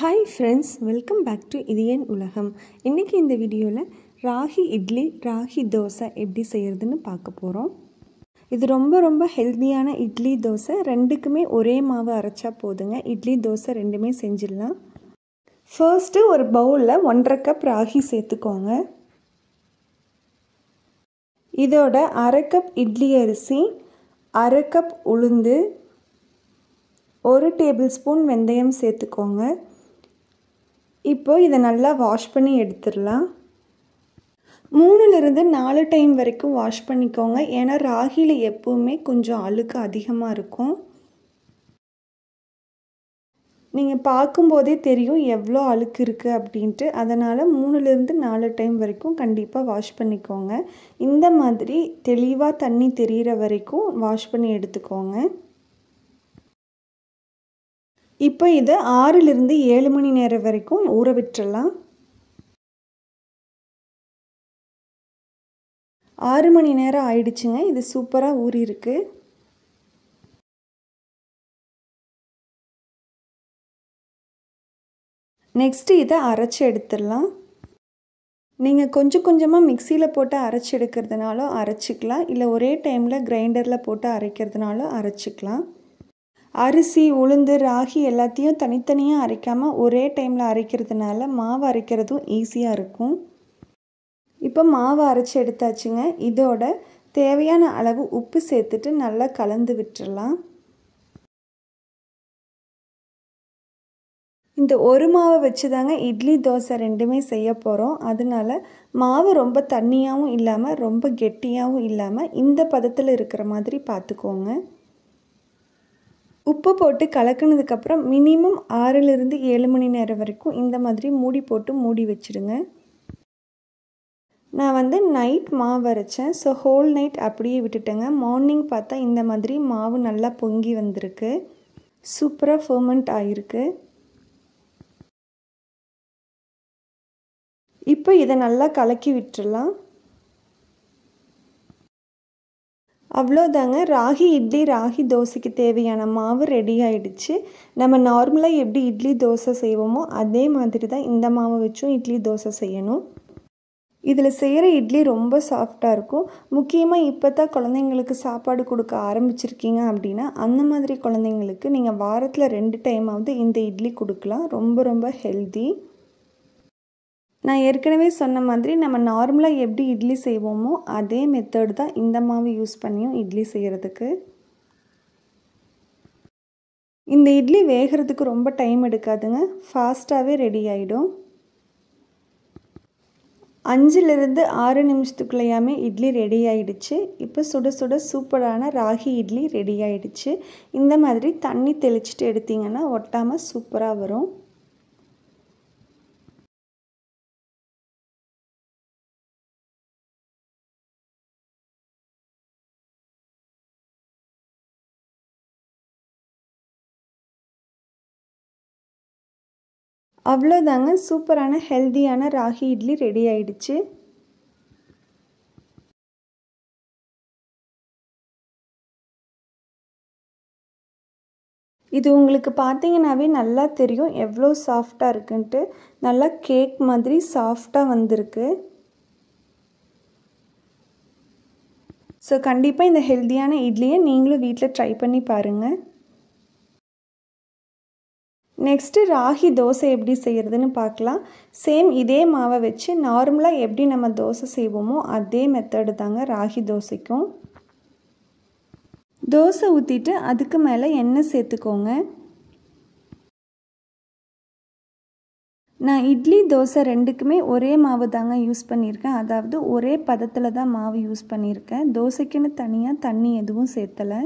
hi friends welcome back to இது என் உலகம் இன்றைக்கி இந்த வீடியோவில் ராகி இட்லி ராகி தோசை எப்படி செய்கிறதுன்னு பார்க்க போகிறோம் இது ரொம்ப ரொம்ப ஹெல்த்தியான இட்லி தோசை ரெண்டுக்குமே ஒரே மாவு அரைச்சா போதுங்க இட்லி தோசை ரெண்டுமே செஞ்சிடலாம் ஃபர்ஸ்ட்டு ஒரு பவுலில் ஒன்றரை கப் ராகி சேர்த்துக்கோங்க இதோட அரை கப் இட்லி அரிசி அரை கப் உளுந்து ஒரு டேபிள் ஸ்பூன் வெந்தயம் சேர்த்துக்கோங்க இப்போது இதை நல்லா வாஷ் பண்ணி எடுத்துடலாம் மூணுலேருந்து நாலு டைம் வரைக்கும் வாஷ் பண்ணிக்கோங்க ஏன்னா ராகியில் எப்போவுமே கொஞ்சம் அழுக்கு அதிகமாக இருக்கும் நீங்கள் பார்க்கும்போதே தெரியும் எவ்வளோ அழுக்கு இருக்குது அப்படின்ட்டு அதனால் மூணுலேருந்து நாலு டைம் வரைக்கும் கண்டிப்பாக வாஷ் பண்ணிக்கோங்க இந்த மாதிரி தெளிவாக தண்ணி தெரிகிற வரைக்கும் வாஷ் பண்ணி எடுத்துக்கோங்க இப்போ இதை ஆறிலிருந்து ஏழு மணி நேரம் வரைக்கும் ஊற விட்டுடலாம் ஆறு மணி நேரம் ஆயிடுச்சுங்க இது சூப்பராக ஊறி இருக்கு நெக்ஸ்ட்டு இதை அரைச்சி எடுத்துடலாம் நீங்கள் கொஞ்சம் கொஞ்சமாக மிக்சியில் போட்டு அரைச்சி எடுக்கிறதுனாலும் அரைச்சிக்கலாம் இல்லை ஒரே டைமில் கிரைண்டரில் போட்டு அரைக்கிறதுனாலும் அரைச்சிக்கலாம் அரிசி உளுந்து ராகி எல்லாத்தையும் தனித்தனியாக அரைக்காமல் ஒரே டைமில் அரைக்கிறதுனால மாவு அரைக்கிறதும் ஈஸியாக இருக்கும் இப்போ மாவு அரைச்சி எடுத்தாச்சுங்க இதோட தேவையான அளவு உப்பு சேர்த்துட்டு நல்லா கலந்து விட்டுடலாம் இந்த ஒரு மாவை வச்சு தாங்க இட்லி தோசை ரெண்டுமே செய்ய போகிறோம் அதனால மாவு ரொம்ப தண்ணியாகவும் இல்லாமல் ரொம்ப கெட்டியாகவும் இல்லாமல் இந்த பதத்தில் இருக்கிற மாதிரி பார்த்துக்கோங்க உப்பு போட்டு கலக்கினதுக்கப்புறம் மினிமம் ஆறிலிருந்து ஏழு மணி நேரம் வரைக்கும் இந்த மாதிரி மூடி போட்டு மூடி வச்சுருங்க நான் வந்து நைட் மாவு அரைச்சேன் ஸோ ஹோல் நைட் அப்படியே விட்டுட்டேங்க மார்னிங் பார்த்தா இந்த மாதிரி மாவு நல்லா பொங்கி வந்திருக்கு சூப்பராக ஃபர்மெண்ட் ஆகிருக்கு இப்போ இதை நல்லா கலக்கி விட்டுடலாம் அவ்வளோதாங்க ராகி இட்லி ராகி தோசைக்கு தேவையான மாவு ரெடி ஆகிடுச்சு நம்ம நார்மலாக எப்படி இட்லி தோசை செய்வோமோ அதே மாதிரி தான் இந்த மாவை வச்சும் இட்லி தோசை செய்யணும் இதில் செய்கிற இட்லி ரொம்ப சாஃப்டாக இருக்கும் முக்கியமாக இப்போ தான் குழந்தைங்களுக்கு சாப்பாடு கொடுக்க ஆரம்பிச்சிருக்கீங்க அப்படின்னா அந்த மாதிரி குழந்தைங்களுக்கு நீங்கள் வாரத்தில் ரெண்டு டைமாவது இந்த இட்லி கொடுக்கலாம் ரொம்ப ரொம்ப ஹெல்தி நான் ஏற்கனவே சொன்ன மாதிரி நம்ம நார்மலாக எப்படி இட்லி செய்வோமோ அதே மெத்தட் தான் இந்த மாவு யூஸ் பண்ணியும் இட்லி செய்கிறதுக்கு இந்த இட்லி வேகிறதுக்கு ரொம்ப டைம் எடுக்காதுங்க ஃபாஸ்ட்டாகவே ரெடி ஆகிடும் அஞ்சுலேருந்து ஆறு நிமிஷத்துக்குள்ளேயாமே இட்லி ரெடி ஆகிடுச்சு இப்போ சுட சுட சூப்பரான ராகி இட்லி ரெடி ஆகிடுச்சு இந்த மாதிரி தண்ணி தெளிச்சிட்டு எடுத்திங்கன்னா ஒட்டாமல் சூப்பராக வரும் அவ்வளோதாங்க சூப்பரான ஹெல்த்தியான ராகி இட்லி ரெடி ஆயிடுச்சு இது உங்களுக்கு பார்த்தீங்கன்னாவே நல்லா தெரியும் எவ்வளோ சாஃப்டாக இருக்குன்ட்டு நல்லா கேக் மாதிரி சாஃப்டாக வந்திருக்கு ஸோ கண்டிப்பாக இந்த ஹெல்த்தியான இட்லியை நீங்களும் வீட்டில் ட்ரை பண்ணி பாருங்கள் நெக்ஸ்ட்டு ராகி தோசை எப்படி செய்கிறதுன்னு பார்க்கலாம் சேம் இதே மாவை வச்சு நார்மலாக எப்படி நம்ம தோசை செய்வோமோ அதே மெத்தடு தாங்க ராகி தோசைக்கும் தோசை ஊற்றிட்டு அதுக்கு மேலே எண்ணெய் சேர்த்துக்கோங்க நான் இட்லி தோசை ரெண்டுக்குமே ஒரே மாவு தாங்க யூஸ் பண்ணியிருக்கேன் அதாவது ஒரே பதத்தில் தான் மாவு யூஸ் பண்ணியிருக்கேன் தோசைக்குன்னு தனியாக தண்ணி எதுவும் சேர்த்தலை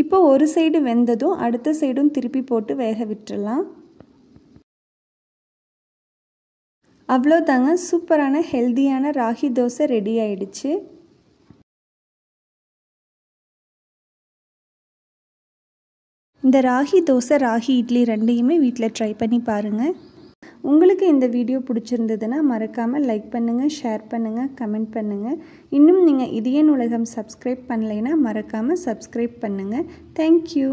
இப்போ ஒரு சைடு வெந்ததும் அடுத்த சைடும் திருப்பி போட்டு வேக விட்டுடலாம் அவ்வளோதாங்க சூப்பரான ஹெல்தியான ராகி தோசை ரெடி ஆயிடுச்சு இந்த ராகி தோசை ராகி இட்லி ரெண்டையுமே வீட்டில் ட்ரை பண்ணி பாருங்கள் உங்களுக்கு இந்த வீடியோ பிடிச்சிருந்ததுன்னா மறக்காமல் லைக் பண்ணுங்கள் ஷேர் பண்ணுங்கள் கமெண்ட் பண்ணுங்கள் இன்னும் நீங்கள் இதய நூலகம் சப்ஸ்கிரைப் பண்ணலைன்னா மறக்காமல் சப்ஸ்கிரைப் பண்ணுங்கள் தேங்க்யூ